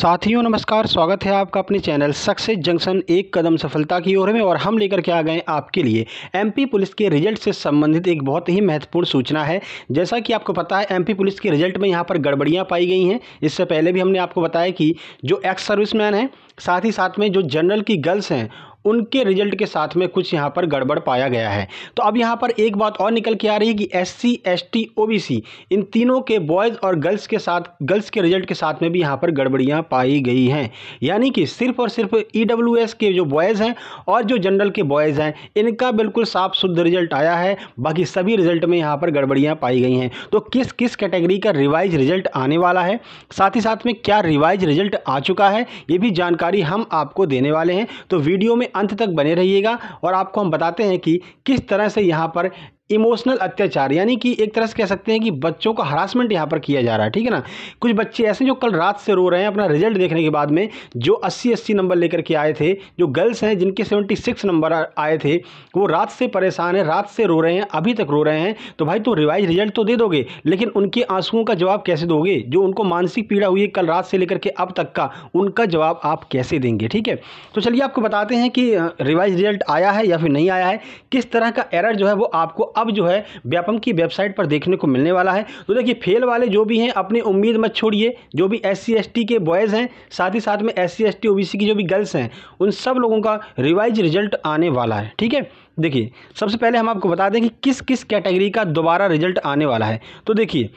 साथियों नमस्कार स्वागत है आपका अपने चैनल सक्सेस जंक्शन एक कदम सफलता की ओर में और हम लेकर के आ गए आपके लिए एमपी पुलिस के रिजल्ट से संबंधित एक बहुत ही महत्वपूर्ण सूचना है जैसा कि आपको पता है एमपी पुलिस के रिजल्ट में यहाँ पर गड़बड़ियाँ पाई गई हैं इससे पहले भी हमने आपको बताया कि जो एक्स सर्विसमैन हैं साथ ही साथ में जो जनरल की गर्ल्स हैं उनके रिजल्ट के साथ में कुछ यहाँ पर गड़बड़ पाया गया है तो अब यहाँ पर एक बात और निकल के आ रही है कि S C S T O B C इन तीनों के बॉयज़ और गर्ल्स के साथ गर्ल्स के रिजल्ट के साथ में भी यहाँ पर गड़बड़ियाँ पाई गई हैं यानी कि सिर्फ और सिर्फ ई डब्ल्यू एस के जो बॉयज़ हैं और जो जनरल के बॉयज़ हैं इनका बिल्कुल साफ शुद्ध रिजल्ट आया है बाकी सभी रिजल्ट में यहाँ पर गड़बड़ियाँ पाई गई हैं तो किस किस कैटेगरी का रिवाइज रिजल्ट आने वाला है साथ ही साथ में क्या रिवाइज रिजल्ट आ चुका है ये भी जानकारी हम आपको देने वाले हैं तो वीडियो में अंत तक बने रहिएगा और आपको हम बताते हैं कि किस तरह से यहाँ पर इमोशनल अत्याचार यानी कि एक तरह से कह सकते हैं कि बच्चों का हरासमेंट यहाँ पर किया जा रहा है ठीक है ना कुछ बच्चे ऐसे जो कल रात से रो रहे हैं अपना रिजल्ट देखने के बाद में जो अस्सी अस्सी नंबर लेकर के आए थे जो गर्ल्स हैं जिनके सेवेंटी सिक्स नंबर आए थे वो रात से परेशान है रात से रो रहे हैं अभी तक रो रहे हैं तो भाई तो रिवाइज रिजल्ट तो दे दोगे लेकिन उनके आंसुओं का जवाब कैसे दोगे जो उनको मानसिक पीड़ा हुई है कल रात से लेकर के अब तक का उनका जवाब आप कैसे देंगे ठीक है तो चलिए आपको बताते हैं कि रिवाइज रिजल्ट आया है या फिर नहीं आया है किस तरह का एरर जो है वो आपको अब जो है व्यापम की वेबसाइट पर देखने को मिलने वाला है तो देखिए फेल वाले जो भी हैं अपनी उम्मीद मत छोड़िए जो भी एस सी के बॉयज़ हैं साथ ही साथ में एस सी एस की जो भी गर्ल्स हैं उन सब लोगों का रिवाइज रिजल्ट आने वाला है ठीक है देखिए सबसे पहले हम आपको बता दें कि किस किस कैटेगरी का दोबारा रिजल्ट आने वाला है तो देखिए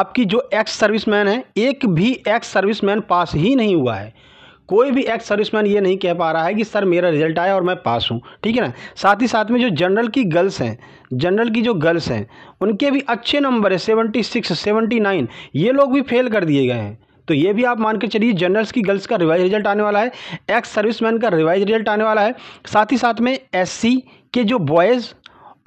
आपकी जो एक्स सर्विसमैन है एक भी एक्स सर्विसमैन पास ही नहीं हुआ है कोई भी एक्स सर्विसमैन ये नहीं कह पा रहा है कि सर मेरा रिजल्ट आया और मैं पास हूँ ठीक है ना साथ ही साथ में जो जनरल की गर्ल्स हैं जनरल की जो गर्ल्स हैं उनके भी अच्छे नंबर है सेवेंटी सिक्स सेवेंटी नाइन ये लोग भी फेल कर दिए गए हैं तो ये भी आप मान के चलिए जनरल्स की गर्ल्स का रिवाइज रिजल्ट आने वाला है एक्स सर्विसमैन का रिवाइज रिजल्ट आने वाला है साथ ही साथ में एससी के जो बॉयज़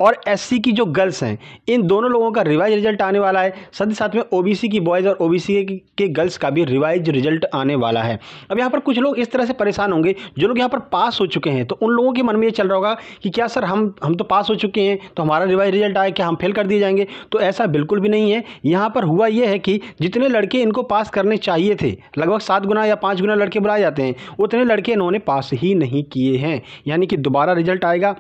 और एससी की जो गर्ल्स हैं इन दोनों लोगों का रिवाइज रिजल्ट आने वाला है साथ ही साथ में ओबीसी की बॉयज़ और ओबीसी के गर्ल्स का भी रिवाइज रिजल्ट आने वाला है अब यहाँ पर कुछ लोग इस तरह से परेशान होंगे जो लोग यहाँ पर पास हो चुके हैं तो उन लोगों के मन में ये चल रहा होगा कि क्या सर हम हम तो पास हो चुके हैं तो हमारा रिवाइज रिजल्ट आया क्या हम फेल कर दिए जाएंगे तो ऐसा बिल्कुल भी नहीं है यहाँ पर हुआ यह है कि जितने लड़के इनको पास करने चाहिए थे लगभग सात गुना या पाँच गुना लड़के बुलाए जाते हैं उतने लड़के इन्होंने पास ही नहीं किए हैं यानी कि दोबारा रिजल्ट आएगा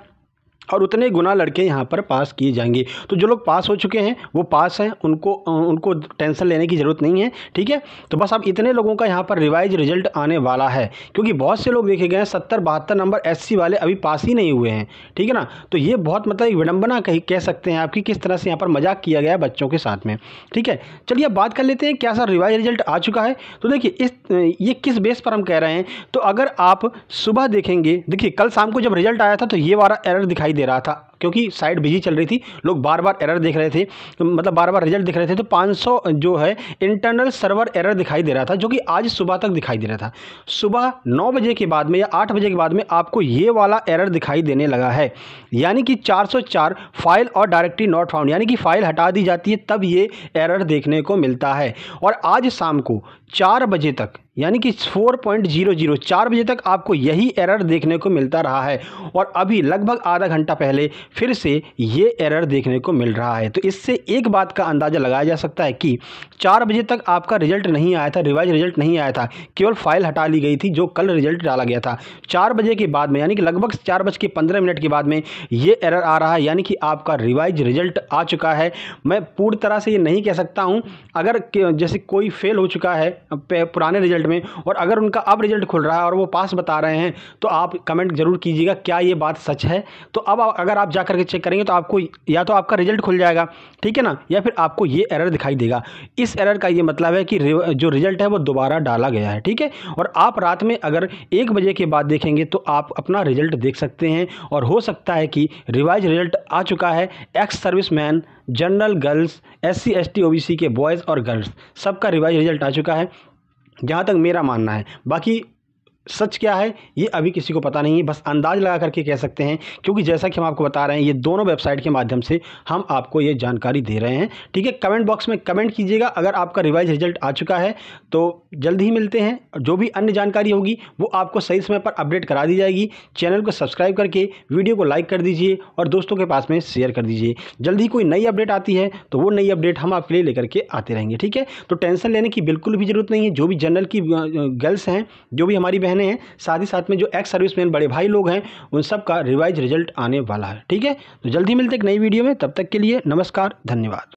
और उतने गुना लड़के यहाँ पर पास किए जाएंगे तो जो लोग पास हो चुके हैं वो पास हैं उनको उनको टेंशन लेने की ज़रूरत नहीं है ठीक है तो बस अब इतने लोगों का यहाँ पर रिवाइज रिजल्ट आने वाला है क्योंकि बहुत से लोग देखे गए हैं सत्तर बहत्तर नंबर एस वाले अभी पास ही नहीं हुए हैं ठीक है ना तो ये बहुत मतलब एक विडम्बना कही कह सकते हैं आपकी किस तरह से यहाँ पर मजाक किया गया है बच्चों के साथ में ठीक है चलिए अब बात कर लेते हैं क्या सर रिवाइज रिजल्ट आ चुका है तो देखिए इस ये किस बेस पर हम कह रहे हैं तो अगर आप सुबह देखेंगे देखिए कल शाम को जब रिजल्ट आया था तो ये वाला एरर दिखाई दे रहा था क्योंकि साइट बिजी चल रही थी लोग बार बार एरर देख रहे थे मतलब बार बार रिजल्ट दिख रहे थे तो 500 जो है इंटरनल सर्वर एरर दिखाई दे रहा था जो कि आज सुबह तक दिखाई दे रहा था सुबह नौ बजे के बाद में या आठ बजे के बाद में आपको ये वाला एरर दिखाई देने लगा है यानी कि 404 फाइल और डायरेक्टरी नॉट फाउंड यानी कि फाइल हटा दी जाती है तब ये एरर देखने को मिलता है और आज शाम को चार बजे तक यानी कि जीरो चार बजे तक आपको यही एरर देखने को मिलता रहा है और अभी लगभग आधा घंटा पहले फिर से ये एरर देखने को मिल रहा है तो इससे एक बात का अंदाज़ा लगाया जा सकता है कि चार बजे तक आपका रिजल्ट नहीं आया था रिवाइज रिजल्ट नहीं आया था केवल फाइल हटा ली गई थी जो कल रिजल्ट डाला गया था चार बजे के बाद में यानी कि लगभग चार बज के पंद्रह मिनट के बाद में ये एरर आ रहा है यानी कि आपका रिवाइज रिजल्ट आ चुका है मैं पूरी तरह से ये नहीं कह सकता हूँ अगर जैसे कोई फेल हो चुका है पुराने रिजल्ट रिजल्ट में और अगर उनका अब रिजल्ट खुल रहा है और वो पास बता रहे हैं तो आप कमेंट ज़रूर कीजिएगा क्या ये बात सच है तो अब अगर आप जा करके चेक करेंगे तो आपको या तो आपका रिजल्ट खुल जाएगा ठीक है ना या फिर आपको ये एरर दिखाई देगा इस एरर का ये मतलब है कि जो रिजल्ट है वो दोबारा डाला गया है ठीक है और आप रात में अगर एक बजे के बाद देखेंगे तो आप अपना रिजल्ट देख सकते हैं और हो सकता है कि रिवाइज रिजल्ट आ चुका है ex service man general girls S C S T O B C के बॉयज़ और गर्ल्स सबका रिवाइज रिजल्ट आ चुका है जहाँ तक मेरा मानना है बाकी सच क्या है ये अभी किसी को पता नहीं है बस अंदाज लगा करके कह सकते हैं क्योंकि जैसा कि हम आपको बता रहे हैं ये दोनों वेबसाइट के माध्यम से हम आपको ये जानकारी दे रहे हैं ठीक है कमेंट बॉक्स में कमेंट कीजिएगा अगर आपका रिवाइज रिजल्ट आ चुका है तो जल्द ही मिलते हैं जो भी अन्य जानकारी होगी वो आपको सही समय पर अपडेट करा दी जाएगी चैनल को सब्सक्राइब करके वीडियो को लाइक कर दीजिए और दोस्तों के पास में शेयर कर दीजिए जल्द ही कोई नई अपडेट आती है तो वो नई अपडेट हम आपके लिए लेकर के आते रहेंगे ठीक है तो टेंशन लेने की बिल्कुल भी जरूरत नहीं है जो भी जनरल की गर्ल्स हैं जो भी हमारी बहन बहनें हैं साथ ही साथ में जो एक्स सर्विसमैन बड़े भाई लोग हैं उन सब का रिवाइज रिजल्ट आने वाला है ठीक है तो जल्दी मिलते एक नई वीडियो में तब तक के लिए नमस्कार धन्यवाद